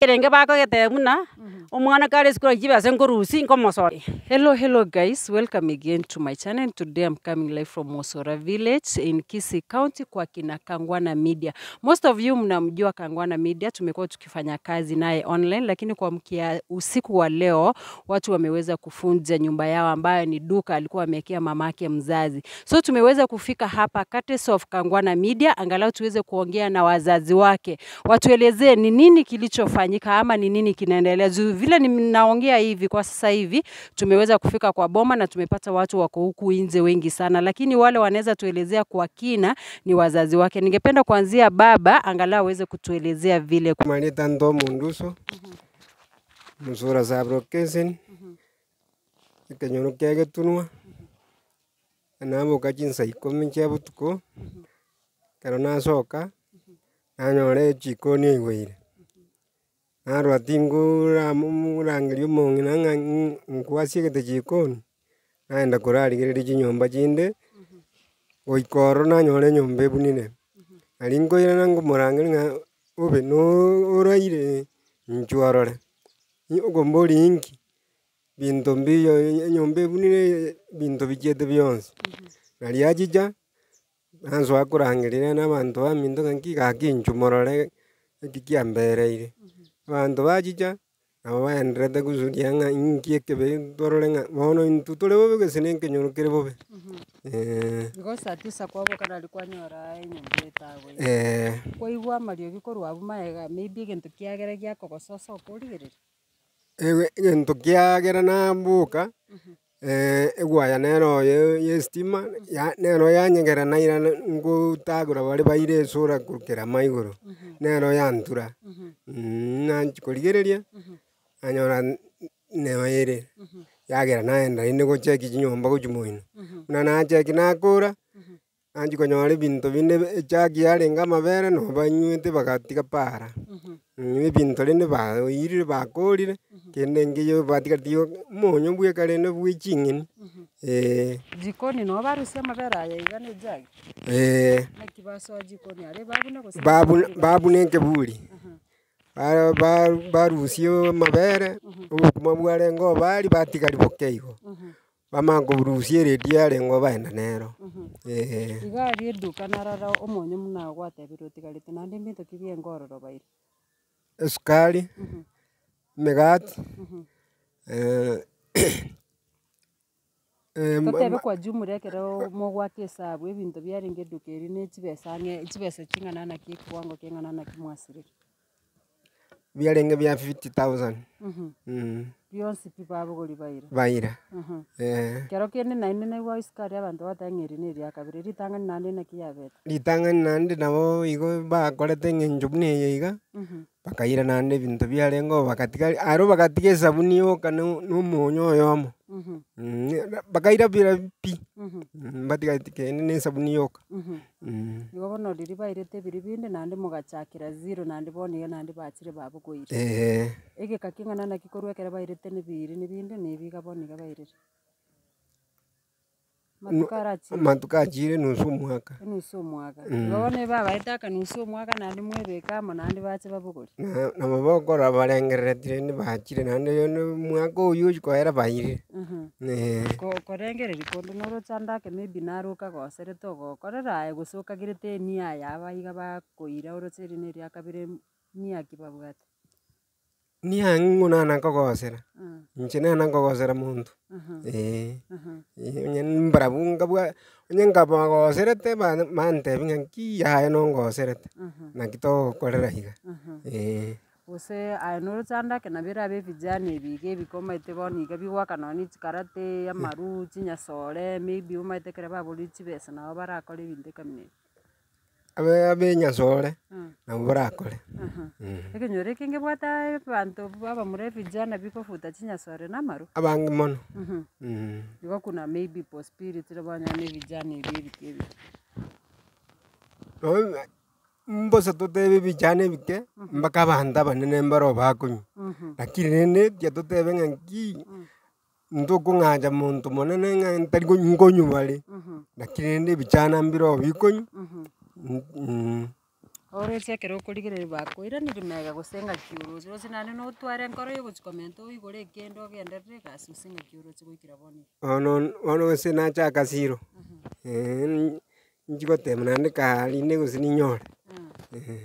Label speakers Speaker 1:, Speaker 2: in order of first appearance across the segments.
Speaker 1: Kerenge bakogete muna mhm. omwana kare school kibase ngorusi ngomosori. Hello hello guys, welcome again to my channel. Today I'm coming live from Mosora village in kisi County kwa kina Kangwana Media. Most of you mnamjua Kangwana Media, tumekuwa tukifanya kazi naye online, lakini kwa mkia usiku wa leo watu wameweza kufunja nyumba yao ambayo ni duka alikuwa amewekea mamake mzazi. So tumeweza kufika hapa Curtis of Kangwana Media angalau tuweze kuongea na wazazi wake. Watuelezee ni nini kilichofanya kinafanyika ama ni nini kinaendelea. Juu vile ninaongea hivi kwa sasa hivi tumeweza kufika kwa boma na tumepata watu wako huku nje wengi sana, lakini wale wanaweza tuelezea kwa kina ni wazazi wake. Ningependa kuanzia baba, angalau aweze kutuelezea vile kumanita ndo munduso
Speaker 2: musura sabro kesin ekenyono kia getunwa enaambuka chinsa ikomi chia botuko karona soka nanyora chikoni aigweire arwa tingura murangira omonge nanga nkwasie egete jikoni naenda korarigereria chinyomba chinde mm-hmm. goika ororo nanyora enyomba ebunire nari nkoira na mm-hmm. ngomorangeria ng'a obe nooraire inchwe orore ogomba oringi binto mbiyo enyomba ebunire binto bichiete bionsi nari achicha ansoa akorangerera na abanto baminto ng'aki gaki inchwe morore eki bantu bachicha abo baenderete gusuria ng'a inki ekebe twarore ng'a bono intwe tore bobe gese na ekenyoro kere bobe
Speaker 1: ngosa tisa kwabokana kwanyora enyomba
Speaker 2: etagoire eh.
Speaker 1: kwaigua amariogi korwa abwo maega maybe egento kiagera giakogososa
Speaker 2: okorigereria egento kiagera namboka mm-hmm ĩgwaya eh, nero ye stima nero yanyegera naira ngutagura bari baire icura kurukira maiguru mm-hmm. nero yantura mm-hmm. mm-hmm. nanji kurigiriria anyora neo ire yagera naenda indi gucheki chinyomba guchimoino na nacheki nakura anji konyora ebinto binde echaki yarenga amabere no banywete bagatiga para mm mm-hmm. ebinto rende baoirire bakorire mm-hmm. kende ngiyo batigatie monyo bweka rende chingin mm-hmm. eh
Speaker 1: jikoni no barusia mabere aya igana jagi eh naki
Speaker 2: jikoni are babuna gose babuna babuna enkeburi barusio amabere obokuma bwarenga obari batigari bokeigo bamanga oburusia eredio yareng'wa baenda nero
Speaker 1: iga aria eduka narara omonyo muna gwatebire otigarete naende ngoro ki bia
Speaker 2: eskali baire esukari migati totebe
Speaker 1: kwa jumuri ekero mogwaka esabu ebinto biarenge eduka eria na echibesa ang'e chibesa ching'ananaki ekiwango na mwasirire
Speaker 2: byalenge bya 50000 mhm mhm
Speaker 1: byonse pibabo kuli bayira bayira mhm eh kero kene naine na wise card abantu batangeri ne lya kabiri litangani nande na kiyabeta
Speaker 2: litangani nande nabo igo bakorete ngenjubne yiga mhm bakaira nande bintu byalengo bakatigari aro bakatige sabuni yo kana no monyo yomo Mm-hmm. Mm-hmm. bakairabira pi mm-hmm. batigaitikene nensabuni yoka
Speaker 1: igo bono riri bairete biri binde nandi mogachakera zero naende bono iga bachire babogoire egeka king'ana naki korwekera bairete nibiri nibinde nibiga bono bairire matukachire nusu omwaka nusu omwaka ibo mm. babaye taka nusu omwaka nandi mwebeka amo nandi bache babogori
Speaker 2: nabo bokora barengereretire nibachire nandi omwaka oyo ochikwera bairire
Speaker 1: korengereri kondo norochandake maybe naroka goserete ogokorera aye gosokagirete enia yaye abaiga bakoira oroche eri na eriakabere niaki babwate
Speaker 2: niya ng'uno anangokosera mm. inche ne anangokosera monto mm-hmm. mm-hmm. onye mbarabu nkabwa onye nkamogoserete mantebia ng'a nki yaye nongoserete mm-hmm. naki togokorera iga
Speaker 1: gose aye norochande nabo erabe evijana ebiga ebikomaete bono iga bigwaka nonye echikarate amaru chinyasoore maybe omaete ekero baborire chibesa nabo barakora ebinto ekamina
Speaker 2: abenya sore ah. na mubarakore mm.
Speaker 1: eke nyore kinge bwata vijana biko futa chinya abange
Speaker 2: mono mhm mhm
Speaker 1: yuko kuna maybe po spirit vijana ibi ibi
Speaker 2: mbose totebe bichane bike mhm. mpaka abanda banene mbaro bakonyi mhm. lakini nene tia totebe ng'anki mhm. ntokong'anja monto monene ntari ng'antari nkonyubare lakini nende bichana mbiro bikonyi ekero
Speaker 1: orĩtie kĩrũkũrigĩrĩria wakwĩra nĩrĩmega gũcenga kiurũcĩrũcĩ na nĩnũtware ekende ĩgũcikomenta ũigũrĩ kĩndũ ũgĩenderere gacucing'a kiurũcĩ gũikira bonia
Speaker 2: onũgũcĩ nachaka zero uhuh. njigoteb nandi kaali gose ninyore uhuh.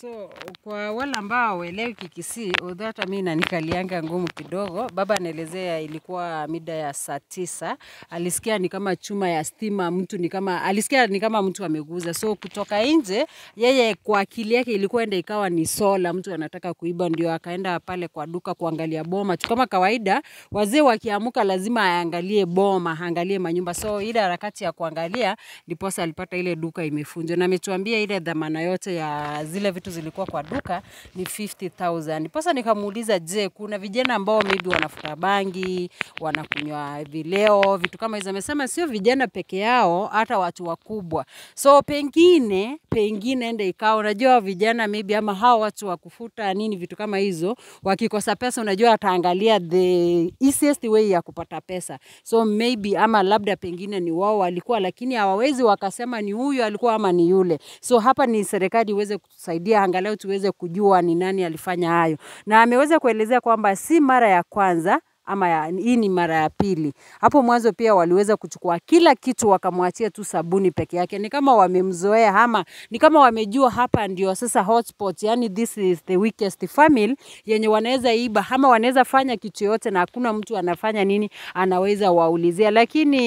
Speaker 1: So kwa wale ambao hawaelewi Kikisii, although hata mi inanikalianga ngumu kidogo, baba anaelezea ilikuwa mida ya saa tisa, alisikia ni kama chuma ya stima, mtu ni kama alisikia ni kama mtu ameguza. So kutoka nje, yeye kwa akili yake ilikuwa enda ikawa ni sola, mtu anataka kuiba, ndio akaenda pale kwa duka kuangalia boma tu. Kama kawaida, wazee wakiamka lazima aangalie boma, aangalie manyumba. So ile harakati ya kuangalia, ndiposa alipata ile duka imefunjwa, na ametuambia ile dhamana yote ya zile vitu zetu zilikuwa kwa duka ni 50,000. Pasa nikamuuliza, je, kuna vijana ambao maybe wanafuta bangi, wanakunywa vileo, vitu kama hizo. Amesema sio vijana peke yao, hata watu wakubwa. So pengine pengine ende ikawa, unajua vijana maybe ama hao watu wa kufuta nini vitu kama hizo, wakikosa pesa, unajua ataangalia the easiest way ya kupata pesa. So maybe ama labda pengine ni wao walikuwa, lakini hawawezi wakasema ni huyu alikuwa ama ni yule. So hapa ni serikali iweze kutusaidia angalau tuweze kujua ni nani alifanya hayo. Na ameweza kuelezea kwamba si mara ya kwanza ama ya, hii ni mara ya pili. Hapo mwanzo pia waliweza kuchukua kila kitu wakamwachia tu sabuni peke yake, ni kama wamemzoea ama ni kama wamejua hapa ndio sasa hotspot, yani this is the weakest family yenye wanaweza iba ama wanaweza fanya kitu yote na hakuna mtu anafanya nini, anaweza waulizia. Lakini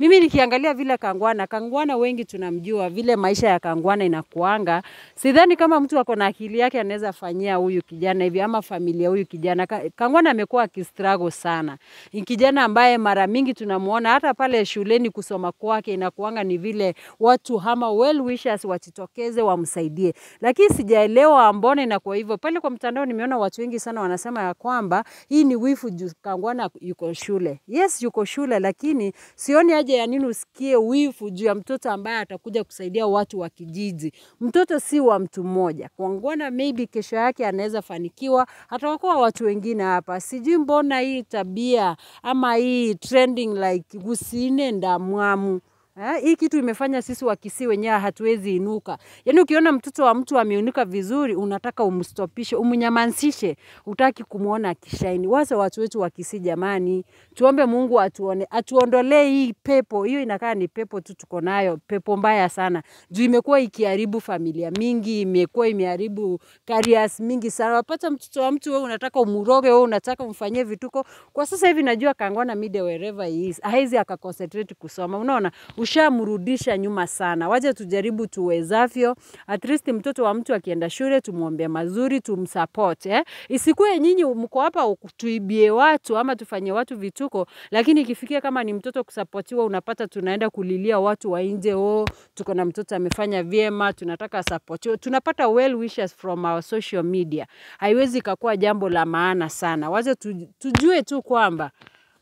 Speaker 1: mimi nikiangalia vile Kangwana, Kangwana wengi tunamjua vile maisha ya Kangwana inakuanga, sidhani kama mtu ako na akili yake anaweza fanyia huyu kijana hivi ama familia huyu kijana. Kangwana amekuwa akistruggle struggle sana. Kijana ambaye mara mingi tunamuona hata pale shuleni kusoma kwake inakuanga ni vile watu ama well wishers wajitokeze wamsaidie, lakini sijaelewa mbona kwa hivyo. Pale kwa mtandao nimeona watu wengi sana wanasema ya kwamba hii ni wifu Kangwana yuko shule. Yes, yuko shule, lakini sioni aje ya nini usikie wifu juu ya mtoto ambaye atakuja kusaidia watu wa kijiji. Mtoto si wa mtu mmoja. Kangwana maybe kesho yake anaweza fanikiwa, atawakuwa watu wengine hapa. Sijui mbona hii tabia ama hii trending like usiine ndamwamu. Ha, eh, hii kitu imefanya sisi wakisi wenyewe hatuwezi inuka. Yaani ukiona mtoto wa mtu ameunika vizuri, unataka umstopishe, umnyamansishe, utaki kumwona akishaini. Wase watu wetu wakisi, jamani, tuombe Mungu atuone, atuondolee hii pepo. Hiyo inakaa ni pepo tu tuko nayo, pepo mbaya sana, juu imekuwa ikiharibu familia mingi, imekuwa imeharibu careers mingi sana. Wapata mtoto wa mtu, wewe unataka umuroge, wewe unataka umfanyie vituko. Kwa sasa hivi najua Kangwana Media wherever he is, haizi akaconcentrate kusoma, unaona ushamrudisha nyuma sana. Wacha tujaribu tuwezavyo. At least mtoto wa mtu akienda shule tumwombee mazuri, tumsupport eh. Isikuwe nyinyi mko hapa tuibie watu ama tufanye watu vituko, lakini ikifikia kama ni mtoto kusupportiwa, unapata tunaenda kulilia watu wa nje, oh, tuko na mtoto amefanya vyema, tunataka support. Tunapata well wishes from our social media. Haiwezi ikakuwa jambo la maana sana. Wacha tujue tu kwamba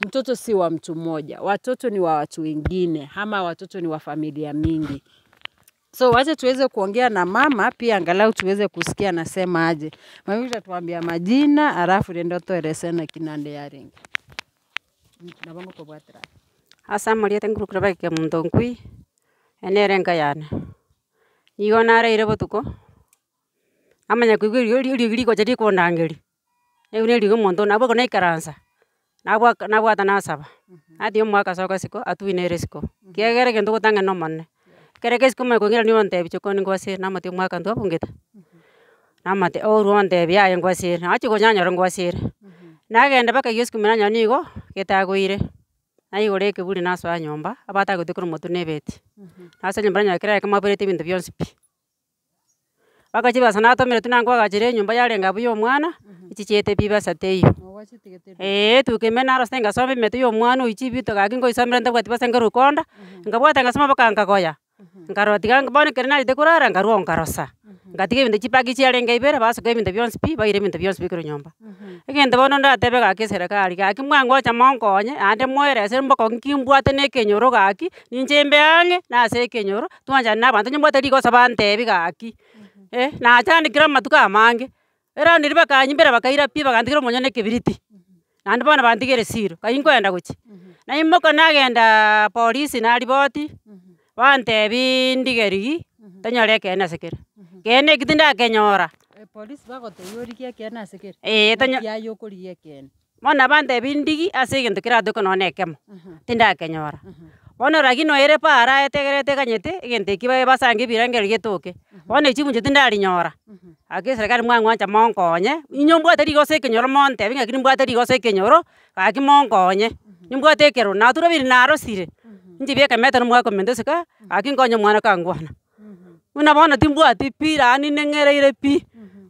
Speaker 1: mtoto si wa mtu mmoja, watoto ni wa watu wengine, ama watoto ni wa familia mingi. So wacha tuweze kuongea na mama pia, angalau tuweze kusikia anasema aje. Mama utatuambia majina, alafu ndio tuelezane kinande Nabongo kwa bwatra. mali yaring nabango kobwatira
Speaker 3: asamaliete ngurukurabaike mundongui enere nkayana nigo nareire botuko yuri yuri kwa jadi kwa rikwondangeri Ewe ne ligo na monto nabo konaikaransa nabwa nabwata nasaba natie omwaka soko esiko atwine ere esiko kiegere gento gotang'ani na omone ekero gesiko omanye kong'ina nigo ontebi chokoni ngwasere namati omwaka ntwabungete mm-hmm. namate ouru ontebi yaye ngwasere nachi gonyanyora ngwasere mm-hmm. nagenda mpaka giosiku mena nyono nigo getagoire naigora ekeburi nasoa nyomba abatagoeti korwa motwe na ebeti mm-hmm. nasoa nyomba nonye ekero yake mabwerete ebinto bionsi pi bagachibasa natomire tunango bagachira enyomba yarenga buya omwana mhm. ichi chiete bibasa teiyo ee tukeme narosete mhm. ngasoma emeto ya omwana oichi bito gaki ngoisomire ntabwati basa ngaru nkarukonda nkabwate ngasoma bakankagoya nkarwa tiga bonekere narite korara nkarwa nkarosa mhm. ngatiga ebinto chipaki chiarenge ibere basoka ebinto bionsi pi baira ebinto bionsi bikoro nyomba egento bono ndatebe gaki eserekari gaki mwangocha monkonye ande mwerese mboko nkimbwate na ekenyoro gaki ninche embe ang'e nase ekenyoro twanchani na abanto nyombwate rigosa bantebi gaki eh nachandikira matuka amange era niri bakanyimbera bakaira pi bakantigera omonyo na ekebiriti naende bono bantigere siro kai nkoenda gochia mhm. naimoka nagenda polisi nariboti mhm. bantebi ndigeri mhm. tanyore ekenasekera kene ekiti ndakenyora eh, bono eh, abantebi ndigi ase egento keratwe ekonona ekemo tindakenyora bono rakini noire para etegerete eganyete egento eki basange ebira engero getoke bono mhm. echimuncho tindarinyora mhm. ake serikali mwang'ancha monkonye inyo mbwate rigoso ekenyoro monte bing'aki nimbwate rigoso ekenyoro gaki monkonye mhm. nimbwate ekero natura biri narosire inche biekemete nomwakomendeseka aki nkonye omwana kangwana buna bono timbwati pi lani neng'ereire pi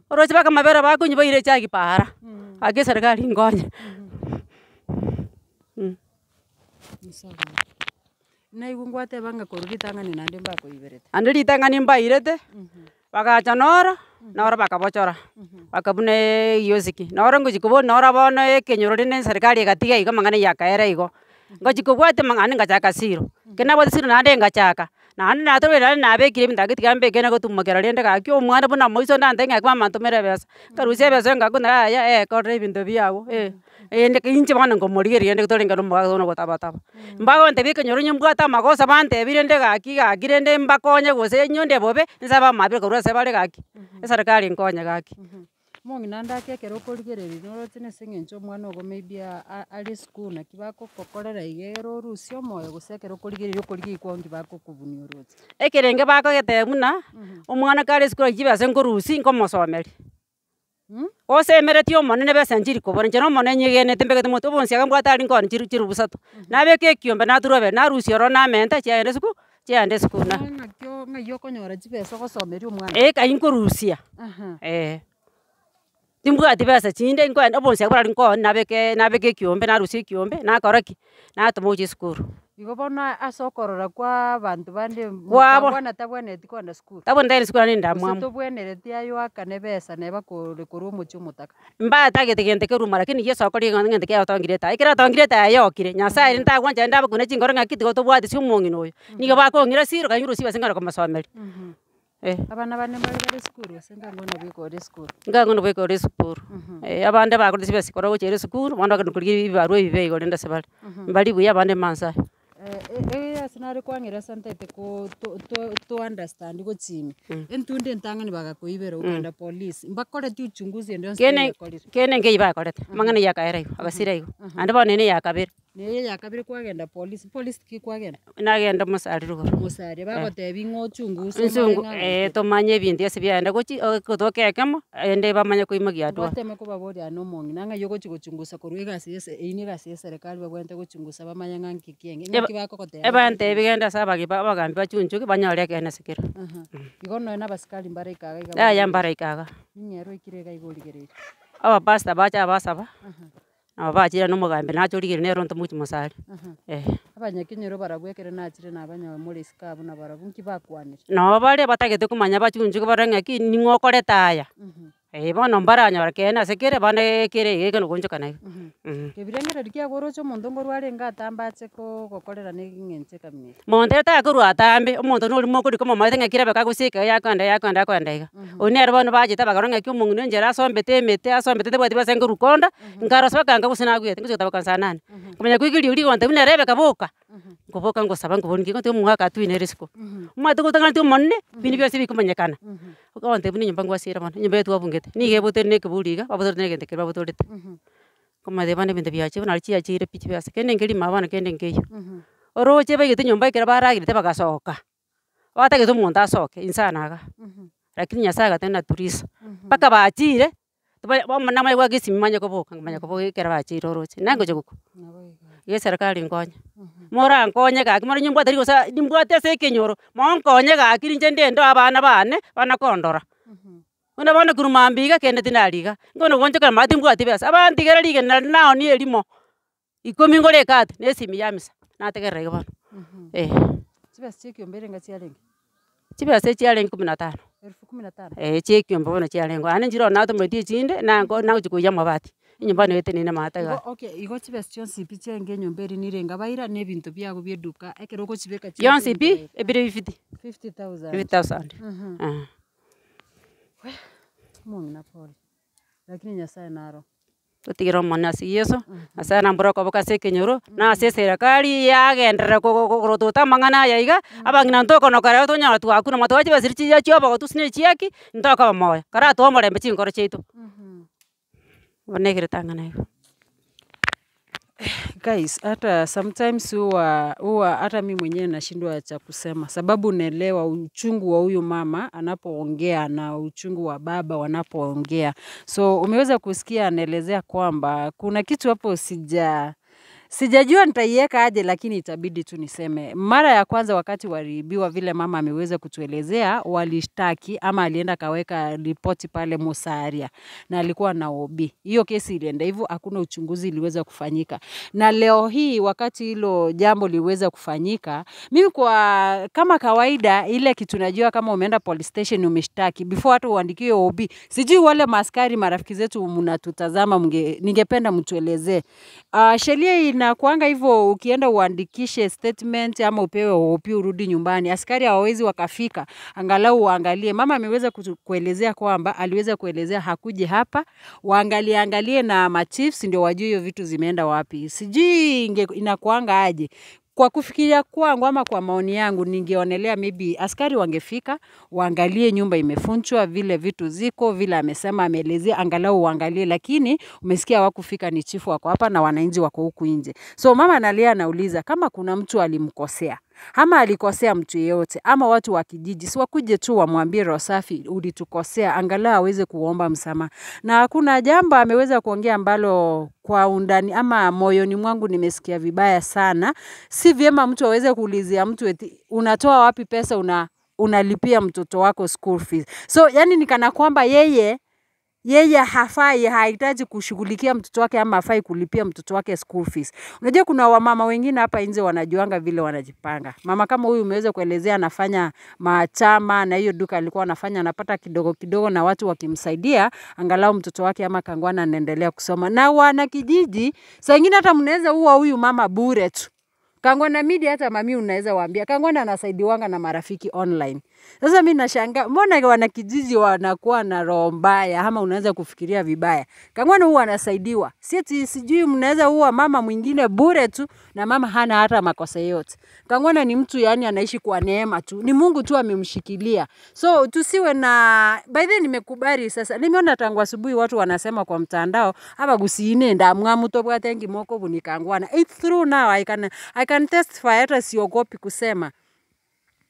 Speaker 3: oroche baka mabere bakonywa baire echagi para ake serikali nkonye Mm.
Speaker 1: Naigua ngwateba ngakoro ritang'ani naende
Speaker 3: mbakoiberete. Ande ritang'ani mbairete bagacha mm-hmm. noro mm-hmm. noro bakabochora bakabune mm-hmm. eyosiki noro ngochikoboni noro bono ekenyoro na serikali egatiga igo mang'ana yakaera igo ngochikobwate mang'ana ngachaka siro kena bote siro naende ngachaka nani natwe rari nabekire ndagiti gambe kena ko tumukera rende gaki omwana mwana buna moiso ndande ngakwa mantumere besa karusia besa ngaku na ya eh korre biago eh ende kinche bana ngomorigeri ende kutorenga no mbaga no gotaba mm. mbaga nte bike nyoro nyumbuga ta magosa gaki gakire rende mbakonye gose nyonde bobe nsaba mabira kurwa sebale gaki mm-hmm. serikali nkonye gaki mm-hmm.
Speaker 1: Mong'ina ndakekera okorigereria noro enseng'encho inche omwana ogo maybe are esukuru naki bagokokorera iga ero omoyo gose ekero okorigereria okorigeria kwonki bagokobunia oroche.
Speaker 3: Ekerenge bakogete buna, mhm. omwana kare esukuru aywo chibesa nkorusia nkomosomeri, hmm? osemeretie omonene ebesa nchiri kobora, inche na nyegenete mbegete motwe obonsi mbwate aria nkooni chiri chiri busato, mhm. nabeka ekiombe naturwa ebere narusia ororo namentera chiaenda esukuru, chiaenda esukuru naro. Ng'aki nkorusia, eh timbwati besa chinde nkwa obonse bara nko nabeke nabeke kiombe narusi kiombe nakoraki natuma uchi sukuru
Speaker 1: igo bona ase okorora kwa abanto bande bwana tabweneti kona sukuru tabwenetaire sukuru ani ndamwamu tobwenereti ayoakane besa neba korekora omochi omotaka
Speaker 3: mbatagete gento keruma lakini yesu akorire gento kiatongire tae ekero atongire tae yokire nyasaye mm-hmm. ntagwancha ndabakuna chingoro ng'aki tigo tobwati ase omong'ina oyo mm-hmm. nigo bakong'ira siro kanyu rusi base ng'aroko masomeri mm-hmm. Eh.
Speaker 1: abana bane bari bari sikuru ase ngangono boikore sikuru ngangono mhm. boikore eh, sikuru
Speaker 3: abande bagorete bibasi kora gochere sikuru abande bakanukurigia bibarwa ebi beigore ndase bare mbari buya abande mansae
Speaker 1: eh, ase nare kwang'era sometimes ko to understand gochimi mm. entunde entang'ani bagakoibera mm. uganda police mbakoreti uchunguzi ende kene nkei bakorete mhm. mang'ana
Speaker 3: yakaera igo mhm. agasira igo ande bono ene yakabera
Speaker 1: nä yakabire kwagenda police police ki
Speaker 3: nagenda musari rugo musari bagotebi
Speaker 1: ng'o chungusi eh. nsungu eh
Speaker 3: tomanye ebinto ase biaenda gochi eh, ekemo ende bamanye koimagia andũ bateme
Speaker 1: kobaboria ano mong'i nang'a yo gochi gochungusa korwa egasi ase eini egasi ya serikali babwente gochungusa bamanya ng'a nki
Speaker 3: ng'aki bakogoteba ebantebi genda ase abagi abagambi bachunchuki banyore kene sekero
Speaker 1: igo noe na abasikari mbaraikaga iga aya mbaraikaga ng'ero ikire iga igorigereire
Speaker 3: abapasta bacha abasaba nabo bachire no mogambe nachorigire neronto muchi musare eh
Speaker 1: abanyakenyero barabwekere nachire nabanya moresi kabo na barabu nki
Speaker 3: bakwanire no bare batagete kumanya bachunjuke barang'aki ning'okoreta aya mhm ivona eh, mbaranya varakena sekere vana ekere igekeno gonchokana mhm. mhm.
Speaker 1: kevireng'ereri kia goroche omonto ngorwarenga atambache kogokorera na eng'encheka miri
Speaker 3: monto ere atambe omonto norimo okorika momaete ng'aki rebe kagoseka yakoenda yakoenda akoenda iga mhm. oni ero bono bachete bagoro ng'aki omong'ina onjera asombete emete asombetete bwati base ngorukonda nkarosa bakanga gose nagwete ngosogota boka nane komanya kwika riori gonte buna ere bekaboka ngoboka ngosaba ngoboningi gonte omwaka twinere esiko omwate gotang'aneti omonene bini bionsi bikomanyekana onte buni nyomba ngwasire bono enyomba eye twabungete nigebutere mhmm. na ekeburiga babotorete na egento keri babotorete komatheba na ebinto biache bono aria chiacheire pi chibease kende nkerima bono kende nkeiyo mhmm. oroche baigete nyomba ekero baragerete bagasoka batagete omonto asoke insana iga mhmm. lakini nyasaye gatari naturisa mpaka bachire namanye gwa gesimi manya koboka manya koboka ekero bachire oroche naengocha gokwa ye serikali nkonye mora nkonye gaki mara nyimbwate rigosa nimbwate ase ekenyoro monkonye gaki rinche ndende abana bane banakondora buna bono kuruma mbiga kende tindariga nkono gonchokera mati mbwati besa abantigera rigena nao ni erimo ikomi ngoreka ate na esimi ya misa nategerera iga bono eh
Speaker 1: chibesa chia ekiombe erenga chiarenge
Speaker 3: chibesa echiarenge kumi eh, na tano erufu kumi na tano eh chia ekiombe bono chiarengwa ane nchirorora natometie chinde nango nagochikoiya amabati inyumba nä tä nä namataga
Speaker 1: igo cibe cioncibi cienge nyumba ä nirä ngaba ira nä bintu biagu bä nduka ekerwo gå cibä ka cioncibi ä birä bibiti mung'ina pole lakini nyasaye naro
Speaker 3: tutigire omoni ase yeso nyasaye nambura uh-huh. okoboka ase ekenyoro na ase eserekari uh-huh. yagendera kurotuta amang'ana ya iga uh-huh. abang'ina ntokonokareo tonyora twaku na matwachi basiri chiya chiobogo tusine chiaki ntokaba moyo kara twa omorembe chinkoro chiaito Wanekire tangana hivyo guys,
Speaker 1: hata sometimes huwa huwa hata mi mwenyewe nashindwa cha kusema, sababu naelewa uchungu wa huyu mama anapoongea na uchungu wa baba wanapoongea. So umeweza kusikia anaelezea kwamba kuna kitu hapo sija Sijajua nitaiweka aje, lakini itabidi tu niseme. Mara ya kwanza wakati waliibiwa, vile mama ameweza kutuelezea, walishtaki ama alienda kaweka ripoti pale Musaria, na alikuwa na OB. Hiyo kesi ilienda hivyo, hakuna uchunguzi iliweza kufanyika. Na leo hii wakati hilo jambo liweza kufanyika, mimi kwa kama kawaida, ile kitu najua, kama umeenda police station umeshtaki, before hata uandikiwe OB, sijui wale maskari marafiki zetu mnatutazama, ningependa mtuelezee uh, sheria ina inakuanga hivyo, ukienda uandikishe statement ama upewe OP urudi nyumbani, askari hawawezi wakafika, angalau waangalie. Mama ameweza kuelezea kwamba aliweza kuelezea hakuje hapa, waangalie angalie na machiefs ndio wajue hiyo vitu zimeenda wapi. Sijui inakuanga aje kwa kufikiria kwangu ama kwa maoni yangu, ningeonelea maybe askari wangefika, waangalie nyumba imefunchwa vile vitu ziko, vile amesema, ameelezea, angalau waangalie, lakini umesikia wakufika ni chifu wako hapa na wananchi wako huku nje. So mama analia, anauliza kama kuna mtu alimkosea ama alikosea mtu yeyote ama watu wa kijiji, si wakuje tu wamwambie Rosafi ulitukosea, angalau aweze kuomba msamaha. Na hakuna jambo ameweza kuongea ambalo kwa undani ama moyoni mwangu nimesikia vibaya sana. Si vyema mtu aweze kuulizia mtu eti unatoa wapi pesa una unalipia mtoto wako school fees. So yani nikana kwamba yeye yeye hafai, hahitaji kushughulikia mtoto wake ama hafai kulipia mtoto wake school fees. Unajua kuna wamama wengine hapa nje wanajuanga vile wanajipanga. Mama kama huyu umeweza kuelezea, anafanya machama na hiyo duka alikuwa anafanya, anapata kidogo kidogo, na watu wakimsaidia angalau mtoto wake ama kangwana anaendelea kusoma. Na wana kijiji saa ingine hata mnaweza uwa huyu mama bure tu. Kangwana Media hata mami unaweza waambia Kangwana anasaidiwanga na marafiki online. Sasa mimi nashangaa mbona wanakijiji wanakuwa na roho mbaya, ama unaanza kufikiria vibaya. Kangwana huwa anasaidiwa, sieti sijui, mnaweza huwa mama mwingine bure tu, na mama hana hata makosa yote. Kangwana ni mtu yani anaishi kwa neema tu, ni Mungu tu amemshikilia, so tusiwe na by the way, nimekubali sasa. Nimeona tangu asubuhi watu wanasema kwa mtandao hapa abagusiine ndamwa mutobwate engimoko moko buni Kangwana. It's true now, I can, I can testify, hata siogopi kusema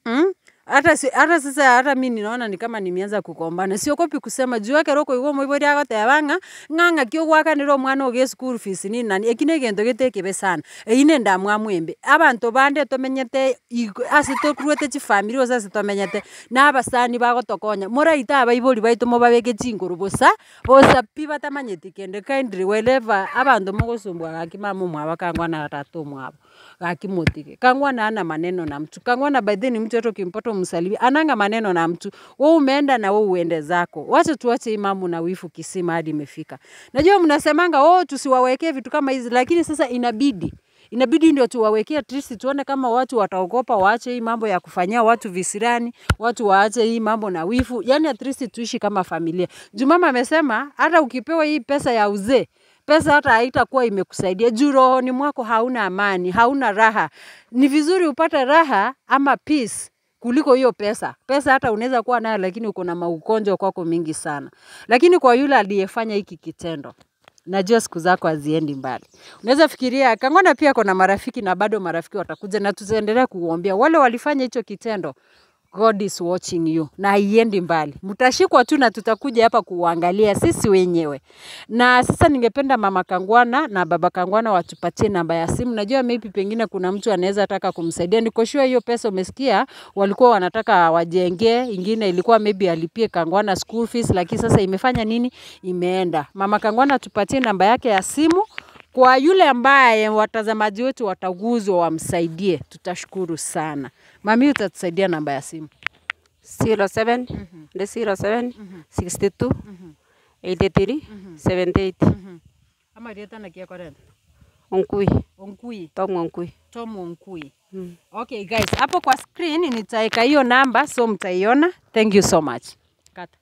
Speaker 1: mm? hata si, hata sasa hata mimi ninaona ni kama nimeanza kukombana siokopi kusema juu yake roko igwo moibo ria yabanga ng'ang'a kio ro mwana oge school fees ni nani ekine gento egento gete ekibe sana ine nda mwa mwembe Abantu bande tomenyete kruete chi family osa ase tomenyete na abasani bagotokonya moraita abaibori baito mobabeke chinguru rubosa. bosa pi tamanyete kende kindly wherever abanto mogosumbwagaki mama omwabo kangwana ratu mwa akimotike Kangwa na ana maneno na mtu. Kangwa na by ni mtu ukimpata umsalimi. Ananga maneno na mtu. Wewe umeenda na wewe uende zako. Wacha tuache imamu na wifu kisima hadi imefika. Najua mnasemanga oh, tusiwawekee vitu kama hizi lakini sasa inabidi inabidi ndio tuwawekee trisi, tuone kama watu wataogopa, waache hii mambo ya kufanyia watu visirani, watu waache hii mambo na wifu, yani atrisi tuishi kama familia. Jumama amesema hata ukipewa hii pesa ya uzee pesa hata haitakuwa imekusaidia juu rohoni mwako hauna amani, hauna raha. Ni vizuri upate raha ama peace kuliko hiyo pesa. Pesa hata unaweza kuwa nayo, lakini uko na maugonjwa kwako mingi sana. Lakini kwa yule aliyefanya hiki kitendo, najua siku zako haziendi mbali. Unaweza fikiria Kangona pia kuna marafiki na bado marafiki watakuja, na tutaendelea kuombea wale walifanya hicho kitendo. God is watching you na iendi mbali. Mtashikwa tu na tutakuja hapa kuangalia sisi wenyewe. Na sasa ningependa mama Kangwana na baba Kangwana watupatie namba ya simu. Najua maybe pengine kuna mtu anaweza taka kumsaidia. Niko sure hiyo pesa umesikia walikuwa wanataka wajengee ingine, ilikuwa maybe alipie Kangwana school fees, lakini sasa imefanya nini? Imeenda. Mama Kangwana tupatie namba yake ya simu kwa yule ambaye watazamaji wetu wataguzwa wamsaidie, tutashukuru sana. Mami, utatusaidia namba ya simu
Speaker 3: 07 mm -hmm. 07 62 83
Speaker 1: 78
Speaker 3: Tom Onkui. Mm.
Speaker 1: Okay guys, hapo kwa screen nitaweka hiyo namba
Speaker 3: so mtaiona. Thank you so much. Kata.